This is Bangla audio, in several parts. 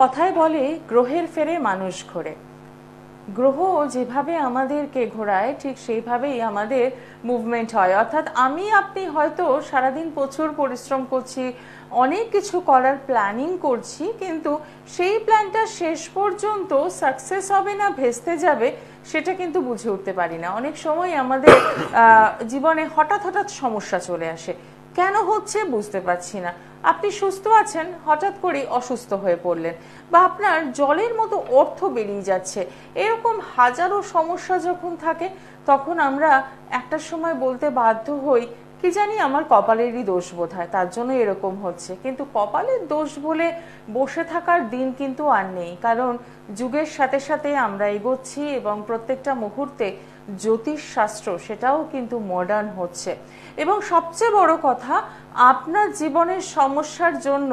কথায় বলে গ্রহের ফেরে মানুষ ঘোরে গ্রহ যেভাবে আমাদেরকে ঘোরায় ঠিক সেইভাবেই আমাদের মুভমেন্ট হয় অর্থাৎ আমি আপনি হয়তো সারাদিন প্রচুর পরিশ্রম করছি অনেক কিছু করার প্ল্যানিং করছি কিন্তু সেই প্ল্যানটা শেষ পর্যন্ত সাকসেস হবে না ভেস্তে যাবে সেটা কিন্তু বুঝে উঠতে পারি না অনেক সময় আমাদের জীবনে হঠাৎ হঠাৎ সমস্যা চলে আসে কেন হচ্ছে বুঝতে পারছি না আপনি সুস্থ আছেন হঠাৎ করেই অসুস্থ হয়ে পড়লেন বা আপনার জলের মতো অর্থ বেরিয়ে যাচ্ছে এরকম হাজারো সমস্যা যখন থাকে তখন আমরা একটা সময় বলতে বাধ্য হই কি জানি আমার কপালেরই দোষ বোধ হয় তার জন্য এরকম হচ্ছে কিন্তু কপালের দোষ বলে বসে থাকার দিন কিন্তু আর নেই কারণ যুগের সাথে সাথে আমরা এগোচ্ছি এবং প্রত্যেকটা মুহূর্তে জ্যোতিষশাস্ত্র সেটাও কিন্তু মডার্ন হচ্ছে এবং সবচেয়ে বড় কথা আপনার জীবনের সমস্যার জন্য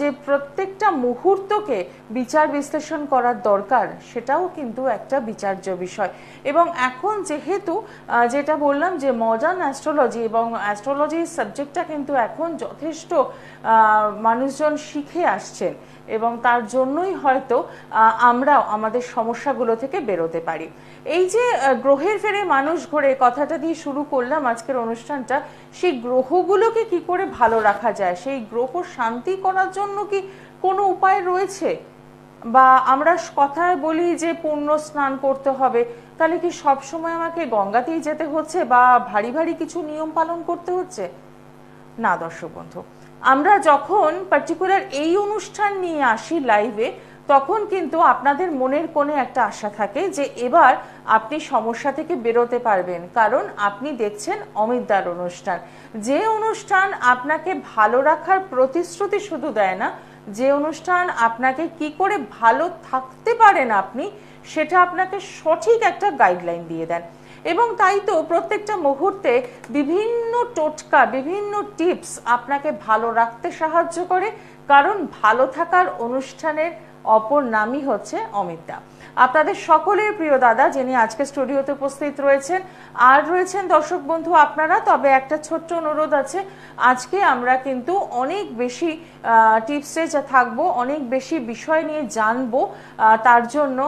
যে প্রত্যেকটা মুহূর্তকে বিচার বিশ্লেষণ করার দরকার সেটাও কিন্তু একটা বিচার্য বিষয় এবং এখন যেহেতু যেটা বললাম যে মডার্ন অ্যাস্ট্রোলজি এবং অ্যাস্ট্রোলজির সাবজেক্টটা কিন্তু এখন যথেষ্ট মানুষজন শিখে আসছেন এবং তার জন্যই হয়তো আমরাও আমাদের সমস্যাগুলো থেকে বেরোতে পারি এই যে গ্রহের ফেরে মানুষ ঘোরে কথাটা দিয়ে শুরু করলাম আজকের অনুষ্ঠানটা সেই গ্রহগুলোকে কি করে ভালো রাখা যায় সেই গ্রহ শান্তি করার জন্য কি কোনো উপায় রয়েছে বা আমরা কথায় বলি যে পূর্ণ স্নান করতে হবে তাহলে কি সব সময় আমাকে গঙ্গাতেই যেতে হচ্ছে বা ভারী ভারী কিছু নিয়ম পালন করতে হচ্ছে না দর্শক বন্ধু আমরা যখন পার্টিকুলার এই অনুষ্ঠান নিয়ে আসি লাইভে তখন কিন্তু আপনাদের মনের কোণে একটা আশা থাকে যে এবার আপনি সমস্যা থেকে বেরোতে পারবেন কারণ আপনি দেখছেন অমিতদার অনুষ্ঠান যে অনুষ্ঠান আপনাকে ভালো রাখার প্রতিশ্রুতি শুধু দেয় না যে অনুষ্ঠান আপনাকে কি করে ভালো থাকতে পারেন আপনি সেটা আপনাকে সঠিক একটা গাইডলাইন দিয়ে দেন এবং তাই তো প্রত্যেকটা মুহূর্তে বিভিন্ন টোটকা বিভিন্ন টিপস আপনাকে ভালো রাখতে সাহায্য করে কারণ ভালো থাকার অনুষ্ঠানের অপর নামই হচ্ছে অমিত দা আপনাদের সকলের প্রিয় দাদা যিনি আজকে স্টুডিওতে উপস্থিত রয়েছেন আর রয়েছেন দর্শক বন্ধু আপনারা তবে একটা ছোট্ট অনুরোধ আছে আজকে আমরা কিন্তু অনেক বেশি টিপসে যা থাকবো অনেক বেশি বিষয় নিয়ে জানবো তার জন্য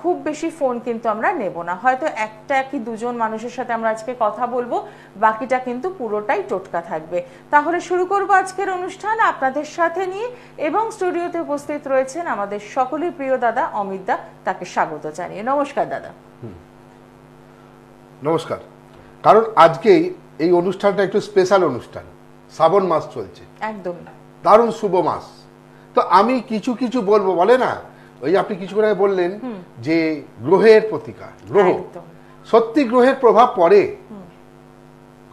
খুব বেশি ফোন কিন্তু আমরা নেব না হয়তো একটা কি দুজন মানুষের সাথে আমরা আজকে কথা বলবো বাকিটা কিন্তু পুরোটাই টোটকা থাকবে তাহলে শুরু করবো আজকের অনুষ্ঠান আপনাদের সাথে নিয়ে এবং স্টুডিওতে উপস্থিত রয়েছেন আমাদের আমাদের সকলের প্রিয় দাদা অমিত দা তাকে স্বাগত জানিয়ে নমস্কার দাদা নমস্কার কারণ আজকে এই অনুষ্ঠানটা একটু স্পেশাল অনুষ্ঠান শ্রাবণ মাস চলছে একদম দারুণ শুভ মাস তো আমি কিছু কিছু বলবো বলে না ওই আপনি কিছু করে বললেন যে গ্রহের প্রতিকার গ্রহ সত্যি গ্রহের প্রভাব পড়ে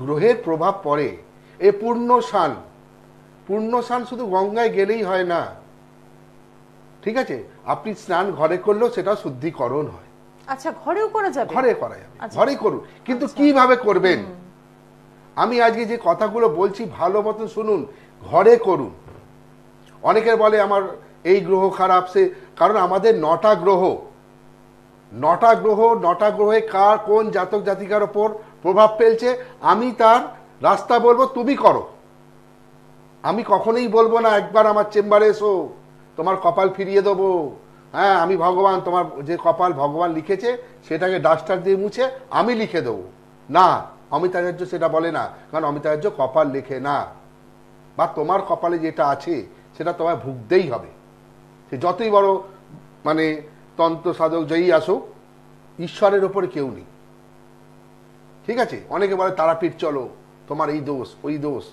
গ্রহের প্রভাব পড়ে এ পূর্ণ সান পূর্ণ সান শুধু গঙ্গায় গেলেই হয় না ঠিক আছে আপনি স্নান ঘরে করলেও সেটা শুদ্ধিকরণ হয় আচ্ছা ঘরেও করা যাবে ঘরে করা যাবে আচ্ছা। ঘরেই করুন কিন্তু আচ্ছা। কিভাবে করবেন আমি আজকে যে কথাগুলো বলছি ভালো মতন শুনুন ঘরে করুন অনেকের বলে আমার এই গ্রহ খারাপ সে কারণ আমাদের নটা গ্রহ নটা গ্রহ নটা গ্রহে কার কোন জাতক জাতিকার ওপর প্রভাব ফেলছে আমি তার রাস্তা বলবো তুমি করো আমি কখনোই বলবো না একবার আমার চেম্বারে এসো তোমার কপাল ফিরিয়ে দেবো হ্যাঁ আমি ভগবান তোমার যে কপাল ভগবান লিখেছে সেটাকে ডাস্টার দিয়ে মুছে আমি লিখে দেবো না অমিতাচার্য সেটা বলে না কারণ অমিতাচার্য কপাল লেখে না বা তোমার কপালে যেটা আছে সেটা তোমায় ভুগতেই হবে সে যতই বড় মানে তন্ত্র সাধক যেই আসুক ঈশ্বরের ওপরে কেউ নেই ঠিক আছে অনেকে বলে তারাপীঠ চলো তোমার এই দোষ ওই দোষ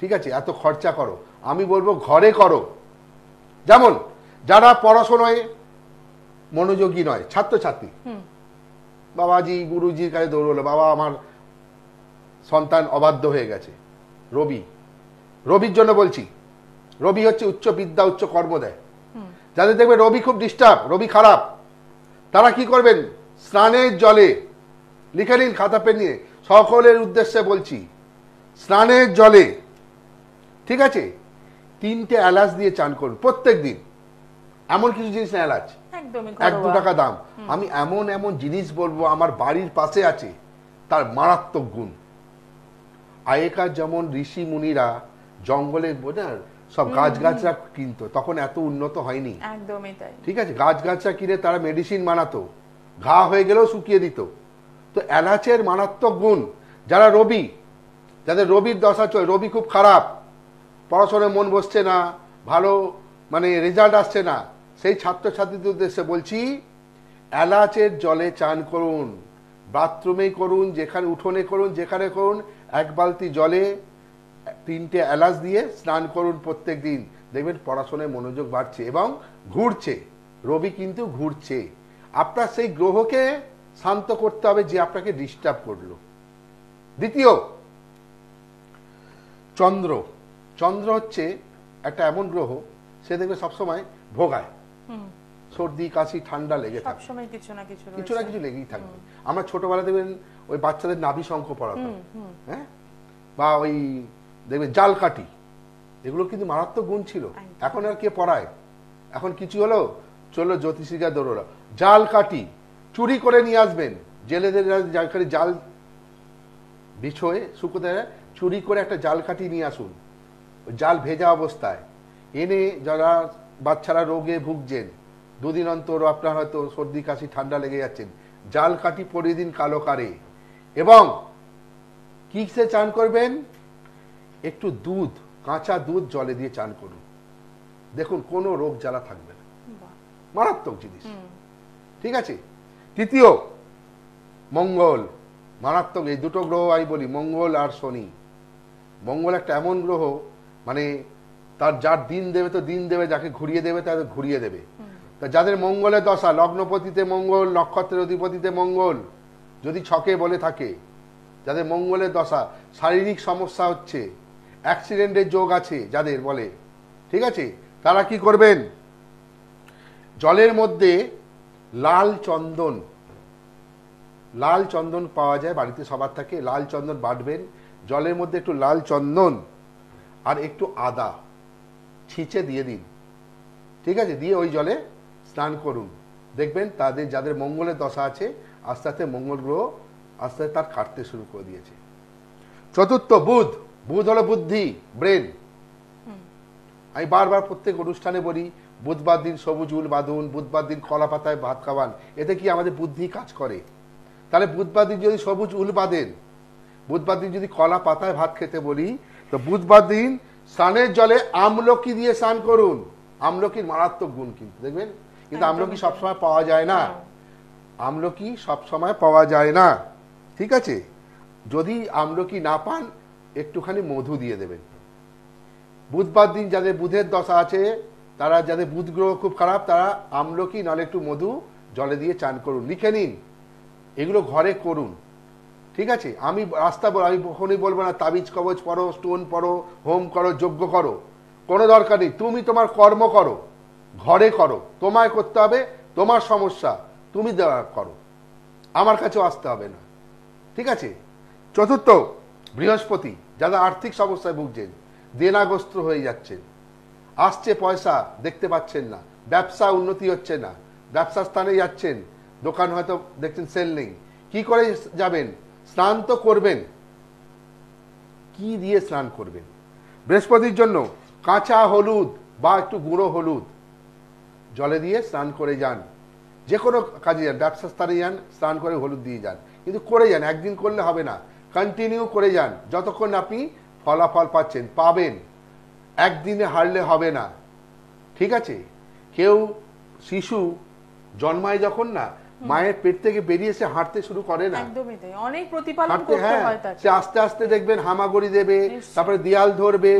ঠিক আছে এত খরচা করো আমি বলবো ঘরে করো যেমন যারা পড়াশোনায় মনোযোগী নয় ছাত্রছাত্রী বাবাজি গুরুজির কাছে দৌড়লো বাবা আমার সন্তান অবাধ্য হয়ে গেছে রবি রবির জন্য বলছি রবি হচ্ছে উচ্চ বিদ্যা উচ্চ কর্ম দেয় যাদের দেখবে রবি খুব ডিস্টার্ব রবি খারাপ তারা কি করবেন স্নানের জলে লিখে নিন খাতা পেন নিয়ে সকলের উদ্দেশ্যে বলছি স্নানের জলে ঠিক আছে তিনটে এলাচ দিয়ে চান করুন প্রত্যেক দিন এমন কিছু জিনিস না এলাচ এক দু টাকা দাম আমি এমন এমন জিনিস বলবো আমার বাড়ির পাশে আছে তার মারাত্মক গুণ আগেকার যেমন ঋষি মুনিরা জঙ্গলে বোঝার সব গাছ গাছরা কিনতো তখন এত উন্নত হয়নি একদমই তাই ঠিক আছে গাছ গাছরা কিনে তারা মেডিসিন বানাতো ঘা হয়ে গেলেও শুকিয়ে দিত তো এলাচের মারাত্মক গুণ যারা রবি যাদের রবির দশা চল রবি খুব খারাপ পড়াশোনায় মন বসছে না ভালো মানে রেজাল্ট আসছে না সেই ছাত্রছাত্রীদের উদ্দেশ্যে বলছি এলাচের জলে চান করুন বাথরুমে করুন যেখানে উঠোনে করুন যেখানে করুন এক বালতি জলে তিনটে এলাচ দিয়ে স্নান করুন প্রত্যেক দিন দেখবেন পড়াশোনায় মনোযোগ বাড়ছে এবং ঘুরছে রবি কিন্তু ঘুরছে আপনার সেই গ্রহকে শান্ত করতে হবে যে আপনাকে ডিস্টার্ব করলো দ্বিতীয় চন্দ্র চন্দ্র হচ্ছে একটা এমন গ্রহ সে দেখবে সবসময় ভোগায় সর্দি কাশি ঠান্ডা লেগে থাকে কিছু না কিছু কিছু না কিছু লেগেই থাকবে আমরা ছোটবেলা দেখবেন ওই বাচ্চাদের নাভি শঙ্খ পড়াতো হ্যাঁ বা ওই দেখবেন জাল কাটি এগুলো কিন্তু মারাত্মক গুণ ছিল এখন আর কে পড়ায় এখন কিছু হলো চলো জ্যোতিষিকা দৌড়া জাল কাটি চুরি করে নিয়ে আসবেন জেলেদের জাল বিছয়ে বিছোয়ে শুকোতে চুরি করে একটা জাল কাটি নিয়ে আসুন জাল ভেজা অবস্থায় এনে যারা বাচ্চারা রোগে ভুগছেন দুদিন অন্তর আপনার হয়তো সর্দি কাশি ঠান্ডা লেগে যাচ্ছেন জাল কাটি পরে দিন কালো কারে এবং কিসে চান করবেন একটু দুধ কাঁচা দুধ জলে দিয়ে চান করুন দেখুন কোনো রোগ জ্বালা থাকবে না মারাত্মক জিনিস ঠিক আছে তৃতীয় মঙ্গল মারাত্মক এই দুটো গ্রহ আমি বলি মঙ্গল আর শনি মঙ্গল একটা এমন গ্রহ মানে তার যার দিন দেবে তো দিন দেবে যাকে ঘুরিয়ে দেবে তাকে ঘুরিয়ে দেবে তা যাদের মঙ্গলের দশা লগ্নপতিতে মঙ্গল নক্ষত্রের অধিপতিতে মঙ্গল যদি ছকে বলে থাকে যাদের মঙ্গলের দশা শারীরিক সমস্যা হচ্ছে অ্যাক্সিডেন্টের যোগ আছে যাদের বলে ঠিক আছে তারা কি করবেন জলের মধ্যে লাল চন্দন লাল চন্দন পাওয়া যায় বাড়িতে সবার থাকে লাল চন্দন বাটবেন জলের মধ্যে একটু লাল চন্দন আর একটু আদা ছিঁচে দিয়ে দিন ঠিক আছে দিয়ে ওই জলে স্নান করুন দেখবেন তাদের যাদের মঙ্গলের দশা আছে আস্তে আস্তে মঙ্গল গ্রহ আস্তে আস্তে তার কাটতে শুরু করে দিয়েছে চতুর্থ বুধ বুধ হলো বুদ্ধি ব্রেন আমি বারবার প্রত্যেক অনুষ্ঠানে বলি বুধবার দিন সবুজ উল বাঁধুন বুধবার দিন কলা পাতায় ভাত খাওয়ান এতে কি আমাদের বুদ্ধি কাজ করে তাহলে বুধবার দিন যদি সবুজ উল বাঁধেন বুধবার দিন যদি কলা পাতায় ভাত খেতে বলি তো বুধবার দিন স্নানের জলে আমলকি দিয়ে স্নান করুন আমলকির মারাত্মক গুণ কিন্তু দেখবেন কিন্তু আমলকি সবসময় পাওয়া যায় না হ্যাঁ। আমলকি সবসময় পাওয়া যায় না ঠিক আছে যদি আমলকি না পান একটুখানি মধু দিয়ে দেবেন বুধবার দিন যাদের বুধের দশা আছে তারা যাদের বুধ গ্রহ খুব খারাপ তারা আমলকি নাহলে একটু মধু জলে দিয়ে চান করুন লিখে নিন এগুলো ঘরে করুন ঠিক আছে আমি রাস্তা বল আমি কখনই বলবো না তাবিজ কবচ পড়ো স্টোন পড়ো হোম করো যজ্ঞ করো কোনো দরকার নেই তুমি তোমার কর্ম করো ঘরে করো তোমায় করতে হবে তোমার সমস্যা তুমি করো আমার কাছেও আসতে হবে না ঠিক আছে চতুর্থ বৃহস্পতি যারা আর্থিক সমস্যায় ভুগছেন দেনাগ্রস্ত হয়ে যাচ্ছেন আসছে পয়সা দেখতে পাচ্ছেন না ব্যবসা উন্নতি হচ্ছে না ব্যবসা স্থানে যাচ্ছেন দোকান হয়তো দেখছেন সেল নেই কী করে যাবেন স্নান তো করবেন কি দিয়ে স্নান করবেন বৃহস্পতির জন্য কাঁচা হলুদ বা একটু গুঁড়ো হলুদ জলে দিয়ে স্নান করে যান যে কোনো কাজে যান ব্যবসা স্থানে যান স্নান করে হলুদ দিয়ে যান কিন্তু করে যান একদিন করলে হবে না কন্টিনিউ করে যান যতক্ষণ আপনি ফলাফল পাচ্ছেন পাবেন একদিনে হারলে হবে না ঠিক আছে কেউ শিশু জন্মায় যখন না মায়ের পেট থেকে বেরিয়ে সে হাঁটতে শুরু করে না একদমই তাই অনেক প্রতিপালন করতে হ্যাঁ, হয় তাকে সে আস্তে আস্তে দেখবেন হামাগুড়ি দেবে তারপরে দিয়াল ধরবে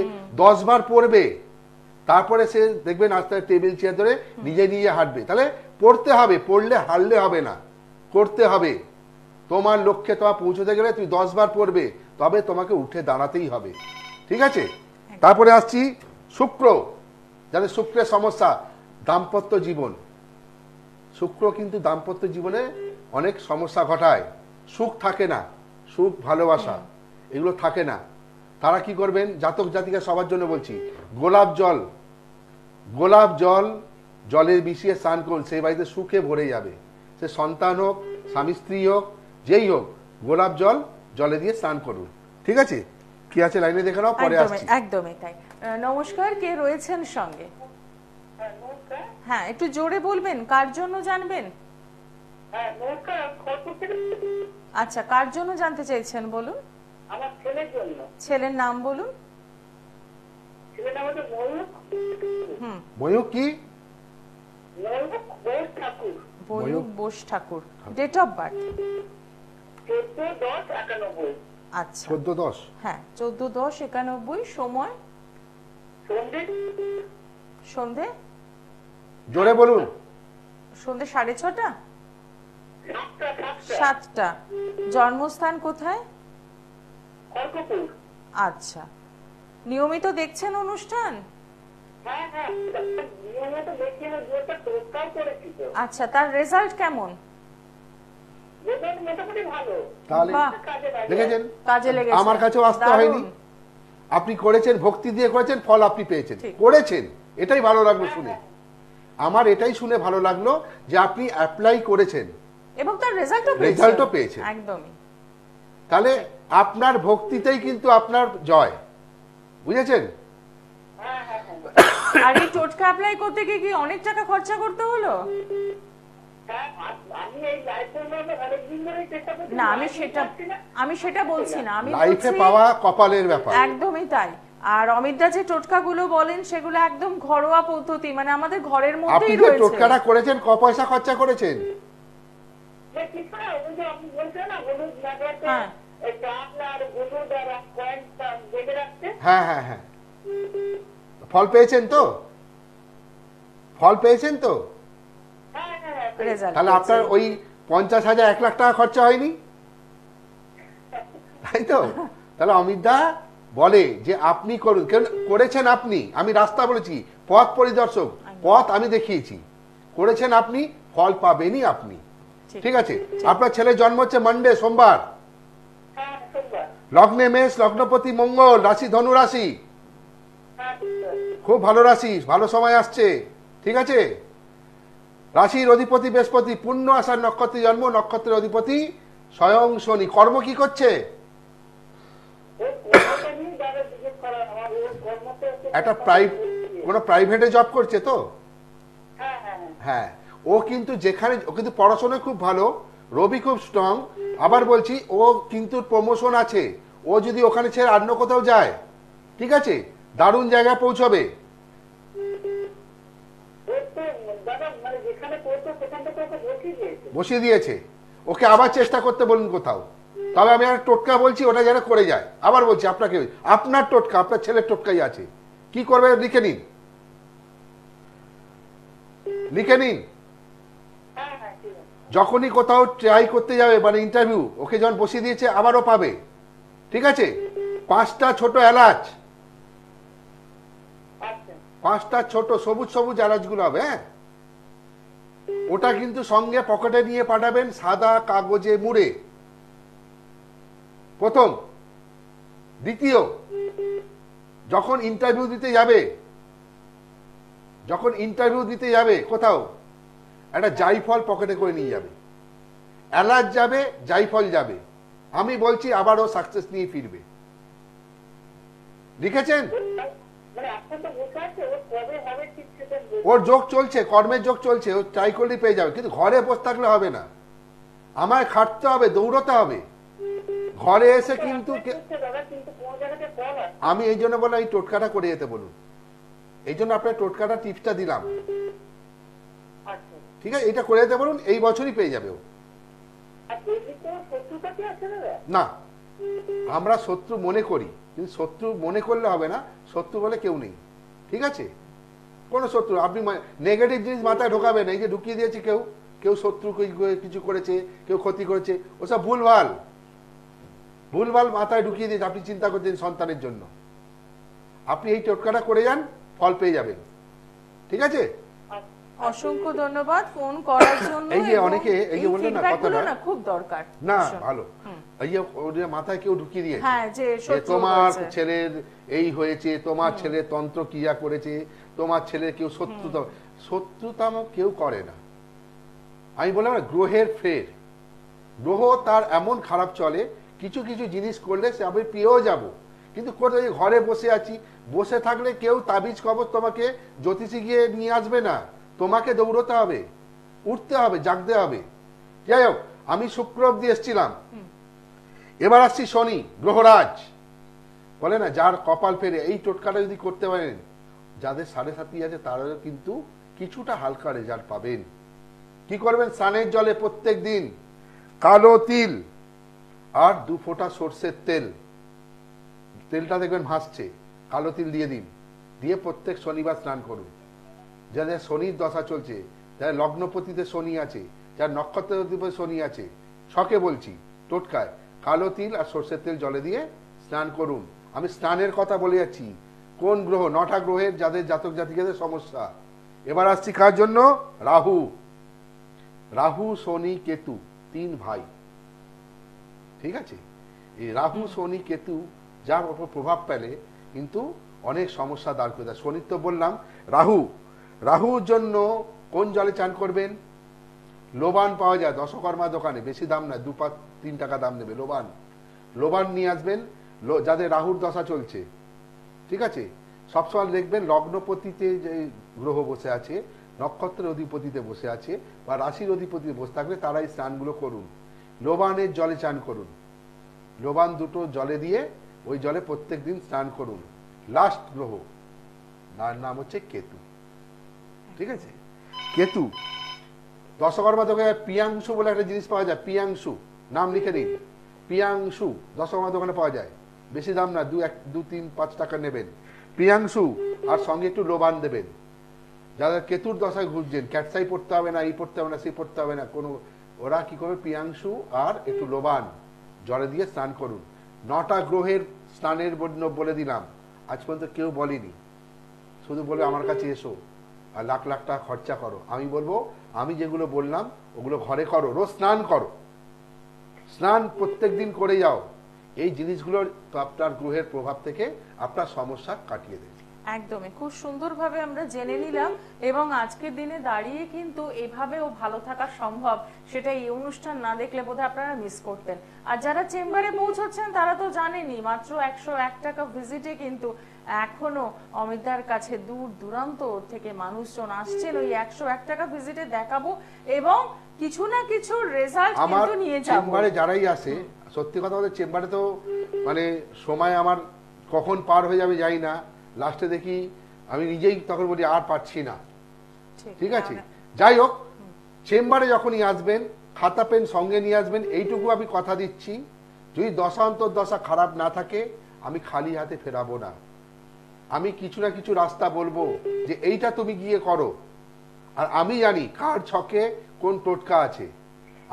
দশ বার পড়বে তারপরে সে দেখবেন আস্তে টেবিল চেয়ার ধরে নিজে নিজে হাঁটবে তাহলে পড়তে হবে পড়লে হারলে হবে না করতে হবে তোমার লক্ষ্যে তোমার পৌঁছতে গেলে তুমি দশ বার পড়বে তবে তোমাকে উঠে দাঁড়াতেই হবে ঠিক আছে তারপরে আসছি শুক্র যাদের শুক্রের সমস্যা দাম্পত্য জীবন শুক্র কিন্তু দাম্পত্য জীবনে অনেক সমস্যা ঘটায় সুখ থাকে না সুখ ভালোবাসা এগুলো থাকে না তারা কি করবেন জাতক জাতিকা সবার জন্য বলছি গোলাপ জল গোলাপ জল জলের মিশিয়ে স্নান করুন সেই বাড়িতে সুখে ভরে যাবে সে সন্তান হোক স্বামী স্ত্রী হোক যেই হোক গোলাপ জল জলে দিয়ে স্নান করুন ঠিক আছে কি আছে লাইনে দেখে নাও পরে আসছি একদমই তাই নমস্কার কে রয়েছেন সঙ্গে হ্যাঁ একটু জোরে বলবেন কার জন্য জানবেন হ্যাঁ, আচ্ছা কার জন্য জানতে চাইছেন বলুন ছেলের নাম বলুন Bose Thakur date of birth আচ্ছা চোদ্দ দশ হ্যাঁ চোদ্দ দশ একানব্বই সময় সন্ধে জোরে বলুন সন্ধে সাড়ে ছটা সাতটা জন্মস্থান কোথায় আচ্ছা নিয়মিত দেখছেন অনুষ্ঠান হ্যাঁ, হ্যাঁ। আচ্ছা তার রেজাল্ট কেমন আমার কাছেও আসতে হয়নি আপনি করেছেন ভক্তি দিয়ে করেছেন ফল আপনি পেয়েছেন করেছেন এটাই ভালো লাগবে হ্যাঁ, শুনে আমার এটাই শুনে ভালো লাগলো যে আপনি অ্যাপ্লাই করেছেন এবং তার রেজাল্টও পেয়েছেন রেজাল্টও পেয়েছেন একদমই তাহলে আপনার ভক্তিতেই কিন্তু আপনার জয় বুঝেছেন হ্যাঁ, হ্যাঁ, হ্যাঁ। আগে টোটকা অ্যাপ্লাই করতে গিয়ে কি অনেক টাকা খরচা করতে হলো না আমি সেটা আমি সেটা বলছি না আমি লাইফে পাওয়া কপালের ব্যাপার একদমই তাই আর অমিতদা যে টোটকাগুলো বলেন সেগুলো একদম ঘরোয়া পদ্ধতি মানে আমাদের ঘরের আপনি যে টোটকাটা করেছেন ক পয়সা খরচা করেছেন হ্যাঁ।, হ্যাঁ। হ্যাঁ হ্যাঁ ফল পেয়েছেন তো ফল পেয়েছেন তো রেজাল্ট হ্যাঁ, হ্যাঁ, তাহলে আপনার ওই পঞ্চাশ হাজার এক লাখ টাকা খরচা হয়নি তাই তো তাহলে অমিতদা বলে যে আপনি করুন করেছেন আপনি আমি রাস্তা বলেছি পথ পরিদর্শক পথ আমি দেখিয়েছি করেছেন আপনি ফল পাবেনই আপনি ঠিক আছে আপনার ছেলে জন্ম হচ্ছে মন্ডে সোমবার লগ্নে মেষ লগ্নপতি মঙ্গল রাশি ধনু রাশি খুব ভালো রাশি ভালো সময় আসছে ঠিক আছে রাশির অধিপতি বৃহস্পতি পূর্ণ আসার নক্ষত্রের জন্ম নক্ষত্রের অধিপতি স্বয়ং শনি কর্ম কি করছে একটা প্রাই কোনো প্রাইভেটে জব করছে তো হ্যাঁ ও কিন্তু যেখানে ও কিন্তু পড়াশোনায় খুব ভালো রবি খুব স্ট্রং আবার বলছি ও কিন্তু প্রমোশন আছে ও যদি ওখানে ছেড়ে অন্য কোথাও যায় ঠিক আছে দারুণ জায়গায় পৌঁছবে বসিয়ে দিয়েছে ওকে আবার চেষ্টা করতে বলুন কোথাও তবে আমি একটা টোটকা বলছি ওটা যেন করে যায় আবার বলছি আপনাকে আপনার টোটকা আপনার ছেলের টোটকাই আছে কি করবে লিখে নিন লিখে নিন যখনই কোথাও ট্রাই করতে যাবে মানে ইন্টারভিউ ওকে যখন বসিয়ে দিয়েছে আবারও পাবে ঠিক আছে পাঁচটা ছোট এলাচ পাঁচটা ছোট সবুজ সবুজ এলাচগুলো হবে হ্যাঁ ওটা কিন্তু সঙ্গে পকেটে নিয়ে পাঠাবেন সাদা কাগজে মুড়ে প্রথম দ্বিতীয় যখন ইন্টারভিউ দিতে যাবে যখন ইন্টারভিউ দিতে যাবে কোথাও একটা জাইফল পকেটে করে নিয়ে যাবে এলাচ যাবে জাইফল যাবে আমি বলছি আবারও সাকসেস নিয়ে ফিরবে লিখেছেন ওর যোগ চলছে কর্মের যোগ চলছে ও ট্রাই করলেই পেয়ে যাবে কিন্তু ঘরে বসে থাকলে হবে না আমায় খাটতে হবে দৌড়তে হবে ঘরে এসে কিন্তু আচ্ছা, আচ্ছা, আমি এই জন্য বলে এই টোটকাটা করে যেতে বলুন এই জন্য আপনার টোটকাটা টিপসটা দিলাম আচ্ছা। ঠিক আছে এটা করে যেতে বলুন এই বছরই পেয়ে যাবে ও না আমরা শত্রু মনে করি কিন্তু শত্রু মনে করলে হবে না শত্রু বলে কেউ নেই ঠিক আছে কোনো শত্রু আপনি নেগেটিভ জিনিস মাথায় ঢোকাবেন এই যে ঢুকিয়ে দিয়েছে কেউ কেউ শত্রু কিছু করেছে কেউ ক্ষতি করেছে ওসব ভুলভাল ভুলভাল মাথায় ঢুকিয়ে দিয়েছে আপনি চিন্তা করছেন সন্তানের জন্য আপনি এই টোটকাটা করে যান ফল পেয়ে যাবেন ঠিক আছে হ্যাঁ, তোমার ছেলের এই হয়েছে তোমার তন্ত্র ক্রিয়া করেছে তোমার ছেলে কেউ শত্রুতা শত্রুতাম কেউ করে না আমি বললাম না গ্রহের ফের গ্রহ তার এমন খারাপ চলে কিছু কিছু জিনিস করলে সে আমি পেয়েও যাব কিন্তু কোথায় ঘরে বসে আছি বসে থাকলে কেউ তাবিজ কবর তোমাকে জ্যোতিষী গিয়ে নিয়ে আসবে না তোমাকে দৌড়তে হবে উঠতে হবে জাগতে হবে যাই হোক আমি শুক্র অব্দি এসছিলাম এবার আসছি শনি গ্রহরাজ বলে না যার কপাল ফেরে এই টোটকাটা যদি করতে পারেন যাদের সাড়ে সাতি আছে তারা কিন্তু কিছুটা হালকা রেজাল্ট পাবেন কি করবেন সানের জলে প্রত্যেক দিন কালো তিল আর দু ফোঁটা সর্ষের তেল তেলটা দেখবেন ভাসছে কালো তিল দিয়ে দিন দিয়ে প্রত্যেক শনিবার স্নান করুন যাদের শনির দশা চলছে যাদের লগ্নপতিতে শনি আছে যার নক্ষত্রপতিতে শনি আছে শখে বলছি টোটকায় কালো তিল আর সর্ষের তেল জলে দিয়ে স্নান করুন আমি স্নানের কথা বলে যাচ্ছি কোন গ্রহ নটা গ্রহের যাদের জাতক জাতিকাদের সমস্যা এবার আসছি কার জন্য রাহু রাহু শনি কেতু তিন ভাই ঠিক আছে এই রাহু শনি কেতু যার ওপর প্রভাব ফেলে কিন্তু অনেক সমস্যা দাঁড় করে দেয় শনির তো বললাম রাহু রাহুর জন্য কোন জলে চান করবেন লোবান পাওয়া যায় দশকর্মা দোকানে বেশি দাম না দু পাঁচ তিন টাকা দাম নেবে লোবান লোবান নিয়ে আসবেন যাদের রাহুর দশা চলছে ঠিক আছে সবসময় দেখবেন লগ্নপতিতে যে গ্রহ বসে আছে নক্ষত্রের অধিপতিতে বসে আছে বা রাশির অধিপতিতে বসে থাকলে তারা এই স্নানগুলো করুন লোবানের জলে চান করুন লোবান দুটো জলে দিয়ে ওই জলে প্রত্যেক দিন স্নান করুন লাস্ট গ্রহ তার নাম হচ্ছে কেতু ঠিক আছে কেতু দশকর্মা দোকানে পিয়াংশু বলে একটা জিনিস পাওয়া যায় পিয়াংশু নাম লিখে দিন পিয়াংশু দশকর্মা দোকানে পাওয়া যায় বেশি দাম না দু এক দু তিন পাঁচ টাকা নেবেন প্রিয়াংশু আর সঙ্গে একটু লোবান দেবেন যারা কেতুর দশায় ঘুরছেন ক্যাটসাই পড়তে হবে না এই পড়তে হবে না সেই পড়তে হবে না কোনো ওরা কি করবে প্রিয়াংশু আর একটু লোবান জলে দিয়ে স্নান করুন নটা গ্রহের স্নানের বন্য বলে দিলাম আজ পর্যন্ত কেউ বলেনি শুধু বলবে আমার কাছে এসো আর লাখ লাখ টাকা খরচা করো আমি বলবো আমি যেগুলো বললাম ওগুলো ঘরে করো রোজ স্নান করো স্নান প্রত্যেক দিন করে যাও এই জিনিসগুলোর আপনার গ্রহের প্রভাব থেকে আপনার সমস্যা কাটিয়ে দেবে একদমই খুব সুন্দরভাবে আমরা জেনে নিলাম এবং আজকের দিনে দাঁড়িয়ে কিন্তু এভাবেও ভালো থাকা সম্ভব সেটা এই অনুষ্ঠান না দেখলে বোধহয় আপনারা মিস করতেন আর যারা চেম্বারে পৌঁছচ্ছেন তারা তো জানেনই মাত্র একশো এক টাকা ভিজিটে কিন্তু এখনো অমিতদার কাছে দূর দূরান্ত থেকে মানুষজন আসছেন ওই একশো এক টাকা ভিজিটে দেখাবো এবং কিছু না কিছু রেজাল্ট কিন্তু নিয়ে যাব চেম্বারে যারাই আসে সত্যি কথা বলতে চেম্বারে তো মানে সময় আমার কখন পার হয়ে যাবে যাই না লাস্টে দেখি আমি নিজেই তখন বলি আর পারছি না ঠিক আছে যাই হোক চেম্বারে যখনই আসবেন খাতা পেন সঙ্গে নিয়ে আসবেন এইটুকু আমি কথা দিচ্ছি যদি দশা খারাপ না থাকে আমি খালি হাতে ফেরাবো না আমি কিছু না কিছু রাস্তা বলবো যে এইটা তুমি গিয়ে করো আর আমি জানি কার ছকে কোন টোটকা আছে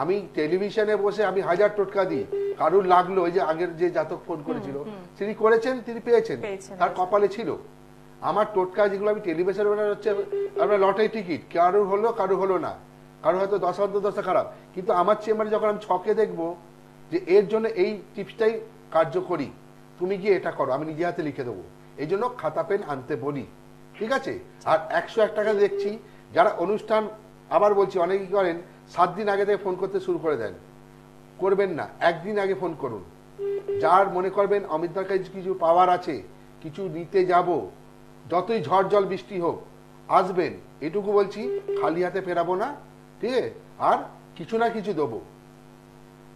আমি টেলিভিশনে বসে আমি হাজার টোটকা দিই কারুর লাগলো ওই যে আগের যে জাতক ফোন করেছিল তিনি করেছেন তিনি পেয়েছেন তার কপালে ছিল আমার টোটকা যেগুলো আমি টেলিভিশনে হচ্ছে আপনার লটারি টিকিট কারুর হলো কারু হলো না কারো হয়তো দশ অন্ত দশা খারাপ কিন্তু আমার চেম্বারে যখন আমি ছকে দেখব যে এর জন্য এই টিপসটাই কার্যকরী তুমি গিয়ে এটা করো আমি নিজে হাতে লিখে দেবো এই জন্য খাতা পেন আনতে বলি ঠিক আছে আর একশো এক টাকা দেখছি যারা অনুষ্ঠান আবার বলছি অনেকেই করেন সাত দিন আগে থেকে ফোন করতে শুরু করে দেন করবেন না একদিন আগে ফোন করুন যার মনে করবেন অমিতার কাছে কিছু পাওয়ার আছে কিছু নিতে যাব যতই ঝড় জল বৃষ্টি হোক আসবেন এটুকু বলছি খালি হাতে ফেরাবো না ঠিক আর কিছু না কিছু দেবো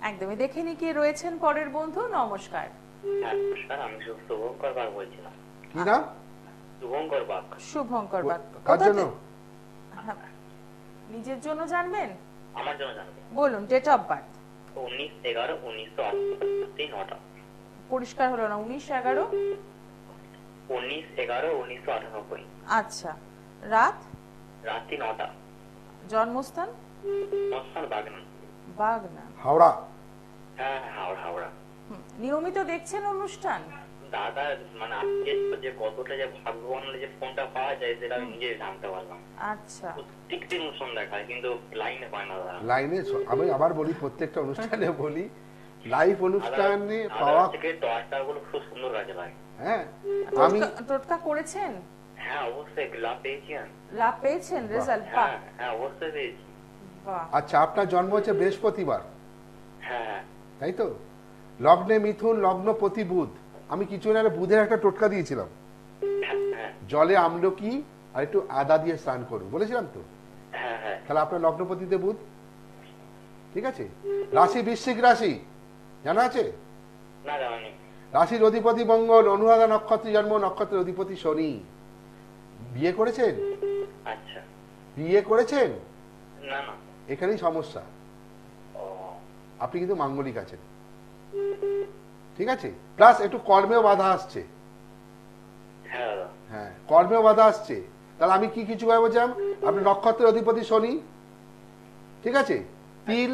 একদমই দেখে নি কে রয়েছেন পরের বন্ধু নমস্কার কি নাম শুভঙ্কর বাগ শুভঙ্কর বাগ কার জন্য হ্যাঁ, নিজের জন্য জানবেন আমার জন্য জানবো বলুন ডেট অফ বার্থ উনিশ এগারো উনিশশো অষ্টাশি নটা পরিষ্কার হলো না উনিশ এগারো উনিশ এগারো উনিশশো আটানব্বই আচ্ছা রাত রাত্রি নটা জন্মস্থান জন্মস্থান বাগনান বাগনান হাওড়া হ্যাঁ হাওড়া হাওড়া নিয়মিত দেখছেন অনুষ্ঠান দাদার মানে আজকে যে কতটা যে ভাগ্যবান যে ফোনটা পাওয়া যায় সেটা আমি নিজেই জানতে পারলাম আচ্ছা প্রত্যেকদিন সন্ধ্যা দেখায় কিন্তু লাইনে পায় না দাদা লাইনে আমি আবার বলি প্রত্যেকটা অনুষ্ঠানে বলি লাইভ অনুষ্ঠানে পাওয়া থেকে গুলো খুব সুন্দর হ্যাঁ আমি করেছেন হ্যাঁ অবশ্যই লাভ পেয়েছেন লাভ পেয়েছেন রেজাল্ট হ্যাঁ হ্যাঁ অবশ্যই পেয়েছি আচ্ছা আপনার জন্ম হচ্ছে বৃহস্পতিবার হ্যাঁ, হ্যাঁ। তাই তো লগ্নে মিথুন লগ্ন প্রতিবুধ আমি কিছু না বুধের একটা টোটকা দিয়েছিলাম জলে আমলকি আর একটু আদা দিয়ে স্নান করুন বলেছিলাম তো হ্যাঁ, হ্যাঁ। তাহলে আপনার লগ্নপতিতে বুধ ঠিক আছে রাশি বৃশ্চিক রাশি জানা আছে রাশির অধিপতি মঙ্গল অনুরাধা নক্ষত্রের জন্ম নক্ষত্রের অধিপতি শনি বিয়ে করেছেন আচ্ছা। বিয়ে করেছেন এখানেই সমস্যা আপনি কিন্তু মাঙ্গলিক আছেন ঠিক আছে প্লাস একটু কর্মেও বাধা আসছে হ্যাঁ, হ্যাঁ কর্মেও বাধা আসছে তাহলে আমি কি কিছু ভাবে বলছিলাম আপনি নক্ষত্রের অধিপতি শনি ঠিক আছে তিল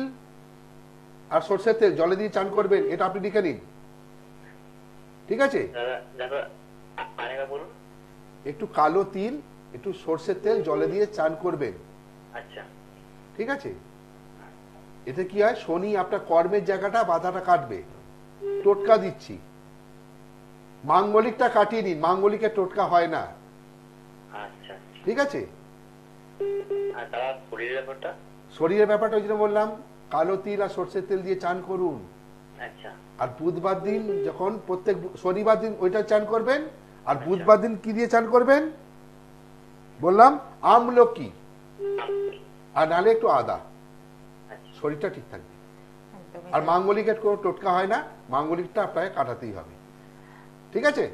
আর সর্ষের তেল জলে দিয়ে চান করবেন এটা আপনি লিখে নিন ঠিক আছে একটু কালো তিল একটু সর্ষের তেল জলে দিয়ে চান করবেন আচ্ছা। ঠিক আছে এতে কি হয় শনি আপনার কর্মের জায়গাটা বাধাটা কাটবে টোটকা দিচ্ছি মাঙ্গলিকটা কাটিয়ে নিন মাঙ্গলিকের টোটকা হয় না আচ্ছা। ঠিক আছে শরীরের ব্যাপারটা ওই জন্য বললাম কালো তিল আর সর্ষের তেল দিয়ে চান করুন আচ্ছা। আর বুধবার দিন যখন প্রত্যেক শনিবার দিন ওইটা চান করবেন আর আচ্ছা। বুধবার দিন কি দিয়ে চান করবেন বললাম আমলকি আর নালে একটু আদা শরীরটা ঠিক থাকবে আর মাঙ্গলিকের কোনো টোটকা হয় না মাঙ্গলিকটা আপনাকে কাটাতেই হবে ঠিক আছে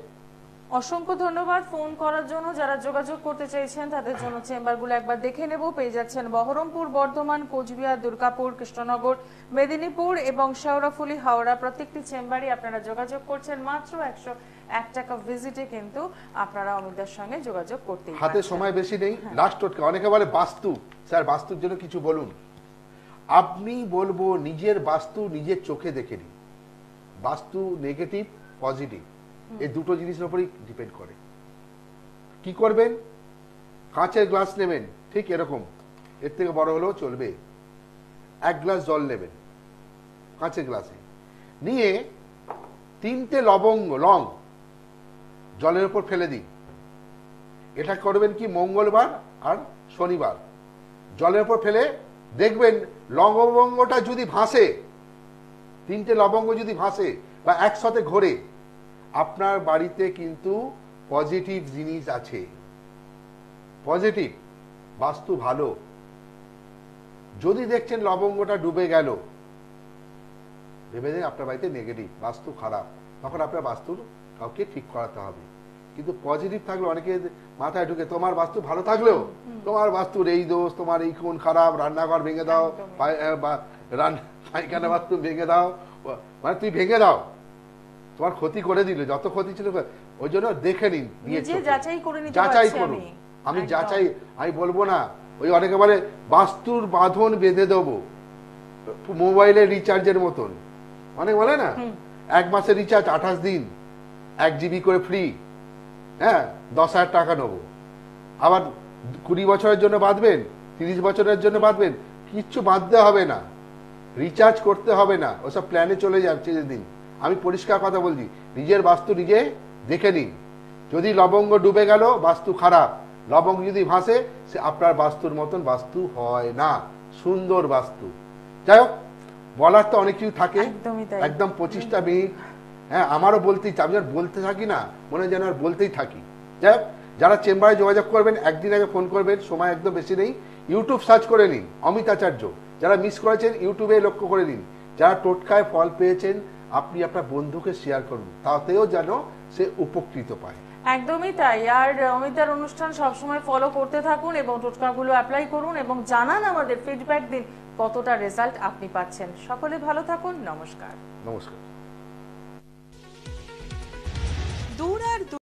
অসংখ্য ধন্যবাদ ফোন করার জন্য যারা যোগাযোগ করতে চাইছেন তাদের জন্য চেম্বারগুলো একবার দেখে নেব পেয়ে যাচ্ছেন বহরমপুর বর্ধমান কোচবিহার দুর্গাপুর কৃষ্ণনগর মেদিনীপুর এবং শেওড়াফুলি হাওড়া প্রত্যেকটি চেম্বারই আপনারা যোগাযোগ করছেন মাত্র একশো এক টাকা ভিজিটে কিন্তু আপনারা অমিতদার সঙ্গে যোগাযোগ করতে হাতে সময় বেশি নেই লাস্ট টোটকা অনেকে বলে বাস্তু স্যার বাস্তুর জন্য কিছু বলুন আপনি বলবো নিজের বাস্তু নিজের চোখে দেখে নিন বাস্তু নেগেটিভ পজিটিভ এই দুটো জিনিসের উপরই ডিপেন্ড করে কি করবেন কাঁচের গ্লাস নেবেন ঠিক এরকম এর থেকে বড় হলেও চলবে এক গ্লাস জল নেবেন কাঁচের গ্লাসে নিয়ে তিনটে লবঙ্গ লং জলের উপর ফেলে দিন এটা করবেন কি মঙ্গলবার আর শনিবার জলের উপর ফেলে দেখবেন লবঙ্গটা যদি ভাসে তিনটে লবঙ্গ যদি ভাসে বা একসাথে ঘোরে আপনার বাড়িতে কিন্তু পজিটিভ জিনিস আছে পজিটিভ বাস্তু ভালো যদি দেখছেন লবঙ্গটা ডুবে গেল ভেবে দেন আপনার বাড়িতে নেগেটিভ বাস্তু খারাপ তখন আপনার বাস্তুর কাউকে ঠিক করাতে হবে কিন্তু পজিটিভ থাকলে অনেকে মাথায় ঢুকে তোমার বাস্তু ভালো থাকলেও তোমার বাস্তুর এই দোষ তোমার এই কোন খারাপ রান্নাঘর ভেঙে দাও রান্না পায়খানা বাথরুম ভেঙে দাও মানে তুমি ভেঙে দাও তোমার ক্ষতি করে দিল যত ক্ষতি ছিল ওই জন্য দেখে নিন যাচাই করুন আমি যাচাই আমি বলবো না ওই অনেকে বলে বাস্তুর বাঁধন বেঁধে দেব মোবাইলে রিচার্জের মতন অনেক বলে না এক মাসের রিচার্জ আঠাশ দিন এক জিবি করে ফ্রি হ্যাঁ দশ হাজার টাকা নেবো আবার কুড়ি বছরের জন্য বাঁধবেন তিরিশ বছরের জন্য বাঁধবেন কিচ্ছু বাঁধতে হবে না রিচার্জ করতে হবে না ওসব প্ল্যানে চলে যাচ্ছে যেদিন আমি পরিষ্কার কথা বলছি নিজের বাস্তু নিজে দেখে নিন যদি লবঙ্গ ডুবে গেল বাস্তু খারাপ লবঙ্গ যদি ভাসে সে আপনার বাস্তুর মতন বাস্তু হয় না সুন্দর বাস্তু যাই হোক বলার তো অনেক কিছু থাকে একদম পঁচিশটা মিনিট হ্যাঁ আমারও বলতেই আমি যেন বলতে থাকি না মনে যেন আর বলতেই থাকি যাই হোক যারা চেম্বারে যোগাযোগ করবেন একদিন আগে ফোন করবেন সময় একদম বেশি নেই ইউটিউব সার্চ করে নিন অমিতাচার্য যারা মিস করেছেন ইউটিউবে লক্ষ্য করে দিন যারা টোটকায় ফল পেয়েছেন আপনি আপনার বন্ধুকে শেয়ার করুন তাতেও যেন সে উপকৃত পায় একদমই তাই আর অমিতার অনুষ্ঠান সবসময় ফলো করতে থাকুন এবং টোটকাগুলো অ্যাপ্লাই করুন এবং জানান আমাদের ফিডব্যাক দিন কতটা রেজাল্ট আপনি পাচ্ছেন সকলে ভালো থাকুন নমস্কার নমস্কার দূর আর